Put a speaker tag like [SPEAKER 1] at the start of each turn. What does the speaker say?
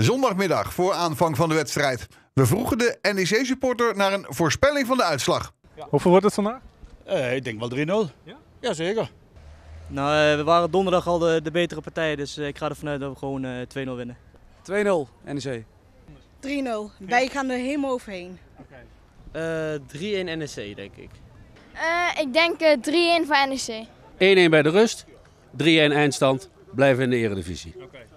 [SPEAKER 1] Zondagmiddag voor aanvang van de wedstrijd. We vroegen de NEC-supporter naar een voorspelling van de uitslag.
[SPEAKER 2] Ja. Hoeveel wordt het vandaag?
[SPEAKER 3] Uh, ik denk wel 3-0. Ja? Jazeker. Nou, uh, we waren donderdag al de, betere partij, dus eh, ik ga ervan uit dat we gewoon 2-0 winnen. 2-0, NEC. 3-0. Wij gaan er helemaal overheen. Okay. 3-1 NEC, denk ik. ik denk 3-1 voor NEC.
[SPEAKER 2] 1-1 bij de rust, 3-1 eindstand, blijven in de eredivisie. Okay.